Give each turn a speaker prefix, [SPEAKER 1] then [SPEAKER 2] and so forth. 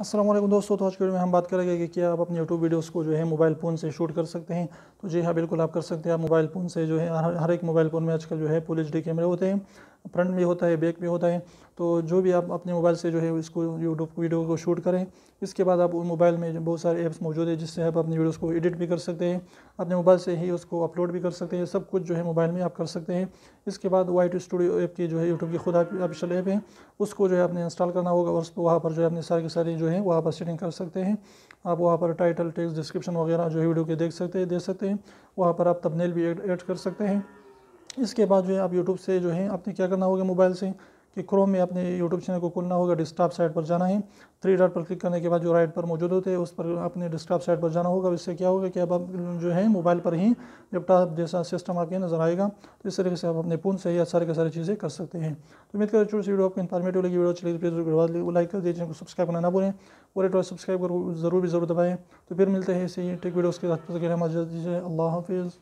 [SPEAKER 1] असलम दोस्तों तो आज के वीडियो में हम बात करेंगे कि क्या आप अपने यूट्यूब वीडियोस को जो है मोबाइल फ़ोन से शूट कर सकते हैं तो जी हाँ बिल्कुल आप कर सकते हैं आप मोबाइल फ़ोन से जो है हर एक मोबाइल फ़ोन में आजकल जो है फुल एच कैमरे होते हैं फ्रंट में होता है बैक में होता है तो जो भी आप अपने मोबाइल से जो है इसको यूट्यूब वीडियो को शूट करें इसके बाद आप मोबाइल में बहुत सारे ऐप्स मौजूद है जिससे आप अपनी वीडियोस को एडिट भी कर सकते हैं अपने मोबाइल से ही उसको अपलोड भी कर सकते हैं सब कुछ जो है मोबाइल में आप कर सकते हैं इसके बाद वाइट स्टूडियो ऐप की जो है यूट्यूब की खुद ऑफिशल ऐप है उसको जो है आपने इंस्टॉल करना होगा और वहाँ पर जो है अपने सारे के सारे जो है वहाँ पर सेटिंग कर सकते हैं आप वहाँ पर टाइटल टेक्स डिस्क्रिप्शन वगैरह जो है वीडियो के देख सकते हैं दे सकते हैं वहाँ पर आप तबनेल भी एड कर सकते हैं इसके बाद जो है आप यूट्यूब से जो है आपने क्या करना होगा मोबाइल से कि क्रोम में आपने यूट्यूब चैनल को खोलना होगा डिस्टॉप साइट पर जाना है थ्री डॉट पर क्लिक करने के बाद जो राइट पर मौजूद होते हैं उस पर अपने डिस्टॉप साइट पर जाना होगा इससे क्या होगा कि अब आप जो है मोबाइल पर ही लैपटॉप जैसा सिस्टम आपके नज़र आएगा तो इस तरीके से आप अपने फ़ोन से ही सारे के सारी चीज़ें कर सकते हैं तो उम्मीद करें छोटी वीडियो आपको इन्फॉर्मेटिव लगी वीडियो अच्छी प्लीज़ तो लाइक कर दीजिए सब्सक्राइब करना ना बोलें और एक सब्सक्राइब जरूर भी जरूर दबाएँ तो फिर मिलते हैं इसी टेक वीडियो के साथ अल्लाह हाफिज़